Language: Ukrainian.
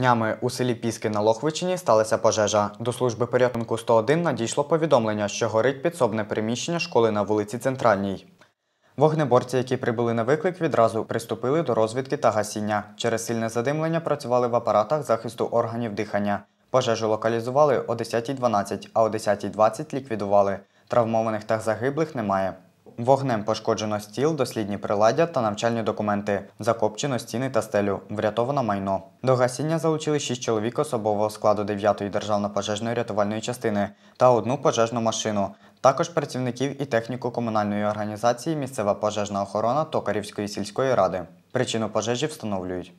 Днями у селі Піски на Лохвичині сталася пожежа. До служби порятунку 101 надійшло повідомлення, що горить підсобне приміщення школи на вулиці Центральній. Вогнеборці, які прибули на виклик, відразу приступили до розвідки та гасіння. Через сильне задимлення працювали в апаратах захисту органів дихання. Пожежу локалізували о 10.12, а о 10.20 ліквідували. Травмованих та загиблих немає. Вогнем пошкоджено стіл, дослідні приладдя та навчальні документи, закопчено стіни та стелю, врятовано майно. До гасіння залучили шість чоловік особового складу 9-ї державно пожежної рятувальної частини та одну пожежну машину. Також працівників і техніку комунальної організації місцева пожежна охорона Токарівської сільської ради. Причину пожежі встановлюють.